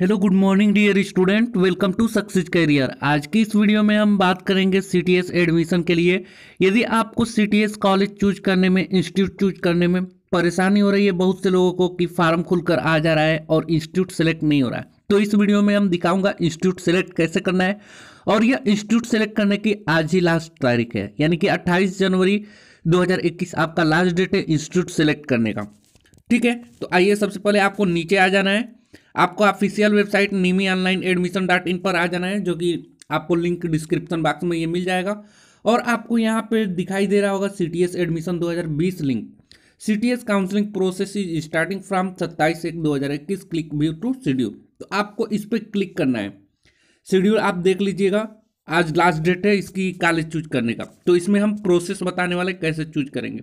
hello good morning dear student welcome to success career आज की इस वीडियो में हम बात करेंगे सीटीएस एडमिशन के लिए यदि आपको सीटीएस कॉलेज चूज करने में इंस्टीट्यूट चूज करने में परेशानी हो रही है बहुत से लोगों को कि फार्म खुलकर आ जा रहा है और इंस्टीट्यूट सेलेक्ट नहीं हो रहा है तो इस वीडियो में हम दिखाऊंगा इंस्टीट्यूट सेलेक्ट कैसे करना है और यह इंस्टीट्यूट सेलेक्ट करने की आज ही लास्ट तारीख है यानी कि अट्ठाईस जनवरी दो आपका लास्ट डेट है इंस्टीट्यूट सेलेक्ट करने का ठीक है तो आइए सबसे पहले आपको नीचे आ जाना है आपको official website NIMI online admission dot in पर आ जाना है जो कि आपको लिंक डिस्क्रिप्शन बॉक्स में ये मिल जाएगा और आपको यहाँ पे दिखाई दे रहा होगा सी टी एस एडमिशन दो हजार बीस link C T S counselling process is starting from सत्ताईस एक दो हज़ार इक्कीस क्लिक व्यू टू शेड्यूल तो आपको इस पर क्लिक करना है शेड्यूल आप देख लीजिएगा आज लास्ट डेट है इसकी कॉलेज चूज करने का तो इसमें हम प्रोसेस बताने वाले कैसे चूज करेंगे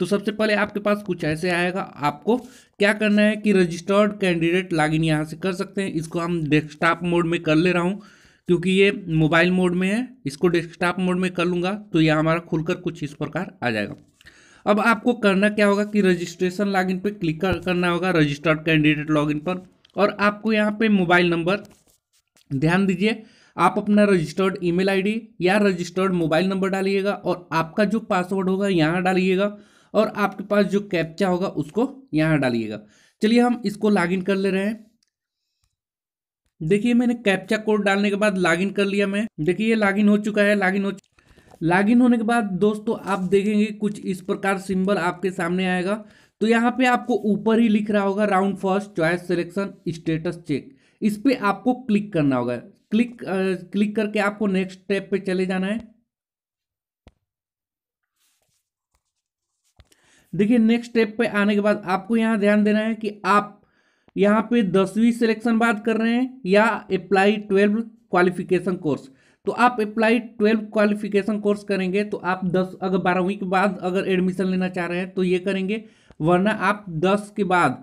तो सबसे पहले आपके पास कुछ ऐसे आएगा आपको क्या करना है कि रजिस्टर्ड कैंडिडेट लॉगिन यहाँ से कर सकते हैं इसको हम डेस्कटॉप मोड में कर ले रहा हूँ क्योंकि ये मोबाइल मोड में है इसको डेस्कटॉप मोड में कर लूँगा तो यह हमारा खुलकर कुछ इस प्रकार आ जाएगा अब आपको करना क्या होगा कि रजिस्ट्रेशन लॉगिन पर क्लिक करना होगा रजिस्टर्ड कैंडिडेट लॉगिन पर और आपको यहाँ पे मोबाइल नंबर ध्यान दीजिए आप अपना रजिस्टर्ड ईमेल आईडी या रजिस्टर्ड मोबाइल नंबर डालिएगा और आपका जो पासवर्ड होगा यहाँ डालिएगा और आपके पास जो कैप्चा होगा उसको यहाँ डालिएगा चलिए हम इसको लॉगिन कर ले रहे हैं देखिए मैंने कैप्चा कोड डालने के बाद लॉगिन कर लिया मैं देखिए लॉगिन हो चुका है लॉगिन हो लॉगिन होने के बाद दोस्तों आप देखेंगे कुछ इस प्रकार सिंबल आपके सामने आएगा तो यहाँ पे आपको ऊपर ही लिख रहा होगा round first choice selection status check इस पर आपको क्लिक करना होगा क्लिक आ, क्लिक करके आपको नेक्स्ट स्टेप पे चले जाना है देखिए नेक्स्ट स्टेप पे आने के बाद आपको यहाँ ध्यान देना है कि आप यहाँ पे दसवीं सिलेक्शन बात कर रहे हैं या अप्लाई ट्वेल्व क्वालिफिकेशन कोर्स तो आप अप्लाई ट्वेल्व क्वालिफिकेशन कोर्स करेंगे तो आप दस अगर बारहवीं के बाद अगर एडमिशन लेना चाह रहे हैं तो ये करेंगे वरना आप दस के बाद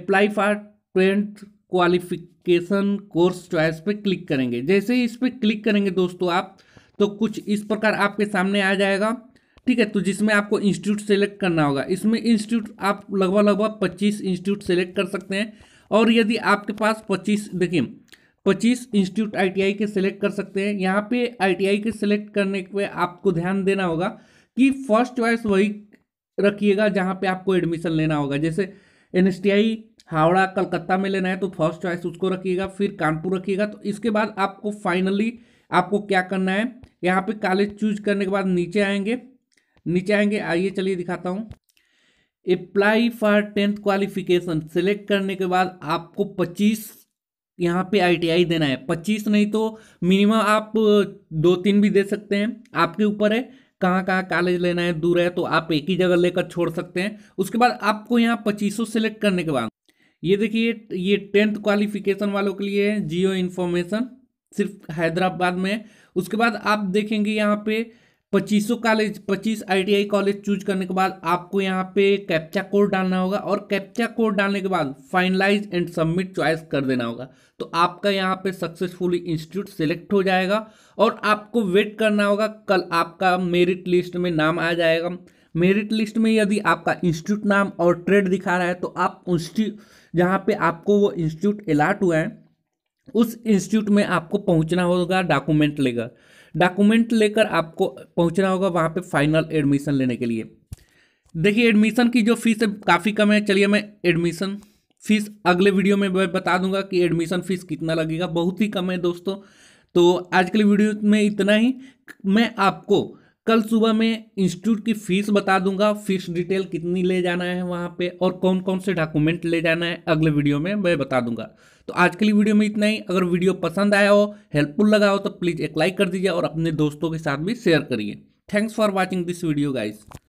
apply for twelfth qualification course choice पे क्लिक करेंगे जैसे ही इस पर क्लिक करेंगे दोस्तों आप तो कुछ इस प्रकार आपके सामने आ जाएगा ठीक है तो जिसमें आपको इंस्टीट्यूट सेलेक्ट करना होगा इसमें इंस्टीट्यूट आप लगभग लगभग 25 इंस्टीट्यूट सेलेक्ट कर सकते हैं और यदि आपके पास 25 देखिए 25 इंस्टीट्यूट आईटीआई के सेलेक्ट कर सकते हैं यहाँ पे आईटीआई के सेलेक्ट करने पे आपको ध्यान देना होगा कि फर्स्ट चॉइस वही रखिएगा जहाँ पे आपको एडमिशन लेना होगा जैसे एन हावड़ा कलकत्ता में लेना है तो फर्स्ट चॉइस उसको रखिएगा फिर कानपुर रखिएगा तो इसके बाद आपको फाइनली आपको क्या करना है यहाँ पे कॉलेज चूज करने के बाद नीचे आएंगे नीचे आएंगे आइए चलिए दिखाता हूँ apply for tenth qualification select करने के बाद आपको पच्चीस यहाँ पे आईटीआई देना है पच्चीस नहीं तो मिनिमम आप दो तीन भी दे सकते हैं आपके ऊपर है कहाँ कहाँ कॉलेज लेना है दूर है तो आप एक ही जगह लेकर छोड़ सकते हैं उसके बाद आपको यहाँ पच्चीसों सेलेक्ट करने के बाद ये देखिए ये टेंथ क्वालिफिकेशन वालों के लिए है जियो इन्फॉर्मेशन सिर्फ हैदराबाद में है उसके बाद आप देखेंगे यहाँ पे पच्चीसों कॉलेज पच्चीस आईटीआई कॉलेज चूज करने के बाद आपको यहाँ पे कैप्चा कोड डालना होगा और कैप्चा कोड डालने के बाद फाइनलाइज एंड सबमिट चॉइस कर देना होगा तो आपका यहाँ पे सक्सेसफुली इंस्टीट्यूट सेलेक्ट हो जाएगा और आपको वेट करना होगा कल आपका मेरिट लिस्ट में नाम आ जाएगा मेरिट लिस्ट में यदि आपका इंस्टीट्यूट नाम और ट्रेड दिखा रहा है तो आप इंस्टीट्यूट जहाँ पर आपको वो इंस्टीट्यूट अलाट हुआ है उस इंस्टीट्यूट में आपको पहुँचना होगा डॉक्यूमेंट लेकर डॉक्यूमेंट लेकर आपको पहुंचना होगा वहाँ पे फाइनल एडमिशन लेने के लिए देखिए एडमिशन की जो फीस है काफ़ी कम है चलिए मैं एडमिशन फीस अगले वीडियो में मैं बता दूंगा कि एडमिशन फीस कितना लगेगा बहुत ही कम है दोस्तों तो आज के लिए वीडियो में इतना ही मैं आपको कल सुबह मैं इंस्टीट्यूट की फ़ीस बता दूंगा फ़ीस डिटेल कितनी ले जाना है वहाँ पे और कौन कौन से डॉक्यूमेंट ले जाना है अगले वीडियो में मैं बता दूंगा तो आज के लिए वीडियो में इतना ही अगर वीडियो पसंद आया हो हेल्पफुल लगा हो तो प्लीज़ एक लाइक कर दीजिए और अपने दोस्तों के साथ भी शेयर करिए thanks for watching this video guys